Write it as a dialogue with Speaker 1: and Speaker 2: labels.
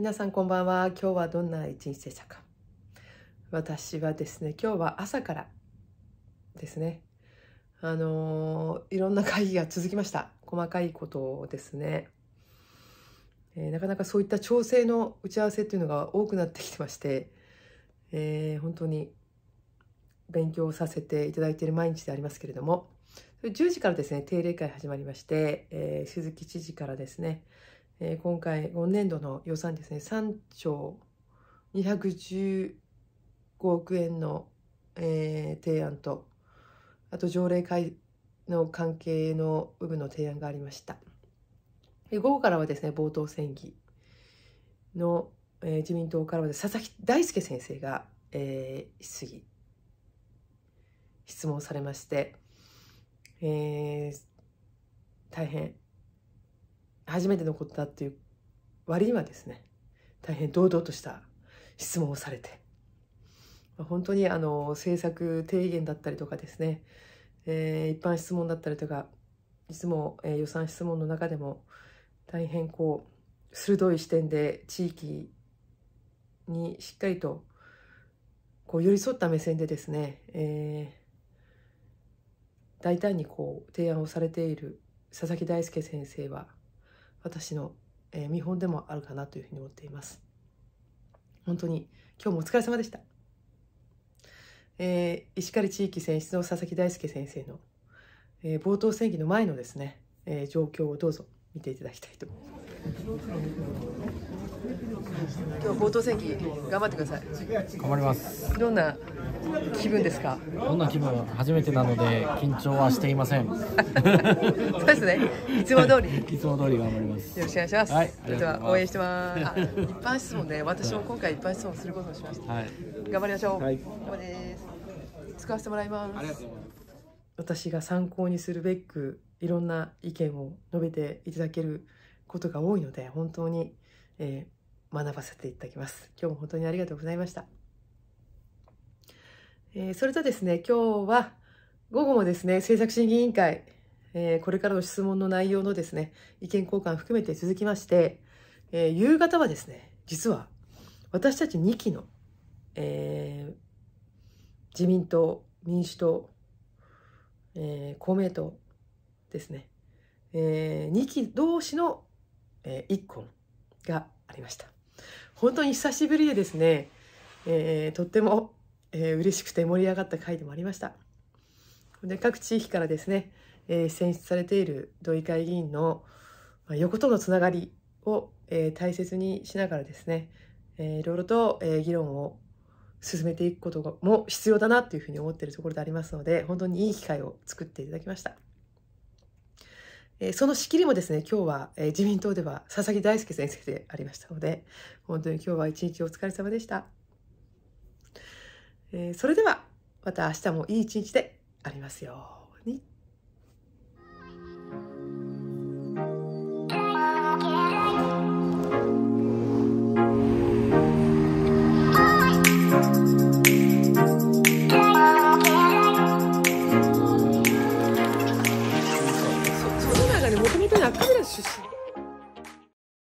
Speaker 1: 皆さんこんばんは今日はどんな一日でしたか私はですね今日は朝からですねあのー、いろんな会議が続きました細かいことをですね、えー、なかなかそういった調整の打ち合わせっていうのが多くなってきてまして、えー、本当に勉強させていただいている毎日でありますけれども10時からですね定例会始まりまして、えー、鈴木知事からですねえー、今回今年度の予算ですね3兆215億円の、えー、提案とあと条例会の関係の有無の提案がありました午後からはですね冒頭戦議の、えー、自民党からは佐々木大輔先生が、えー、質疑質問されまして、えー、大変初めてのことだっていう割にはですね大変堂々とした質問をされて本当にあの政策提言だったりとかですね、えー、一般質問だったりとかいつも、えー、予算質問の中でも大変こう鋭い視点で地域にしっかりとこう寄り添った目線でですね、えー、大胆にこう提案をされている佐々木大輔先生は私の、え見本でもあるかなというふうに思っています本当に今日もお疲れ様でした、えー、石狩地域選出の佐々木大輔先生の、えー、冒頭宣言の前のですね、えー、状況をどうぞ見ていただきたいと思います冒頭戦記頑張ってください頑張りますどんな気分ですかどんな気分初めてなので緊張はしていません そうですねいつも通り いつも通り頑張りますよろしくお願いします、はい、では応援してます一般質問ね 私も今回一般質問することをしました、はい、頑張りましょう、はい、頑張です使わせてもらいます私が参考にするべくいろんな意見を述べていただけることが多いので本当に、えー学ばせていただきます。今日も本当にありがとうございました。えー、それとですね、今日は午後もですね、政策審議委員会、えー、これからの質問の内容のですね、意見交換含めて続きまして、えー、夕方はですね、実は私たち2期の、え自民党、民主党、え公明党ですね、え2期同士の、えー、一個がありました。本当に久しぶりでですね、えー、とっても、えー、嬉しくて盛り上がった回でもありました。で各地域からですね、えー、選出されている土井会議員の横とのつながりを、えー、大切にしながらですね、えー、いろいろと、えー、議論を進めていくことも必要だなというふうに思っているところでありますので本当にいい機会を作っていただきました。えその仕切りもですね、今日は、え自民党では佐々木大輔先生でありましたので、本当に今日は一日お疲れ様でした。えそれでは、また明日もいい一日でありますように。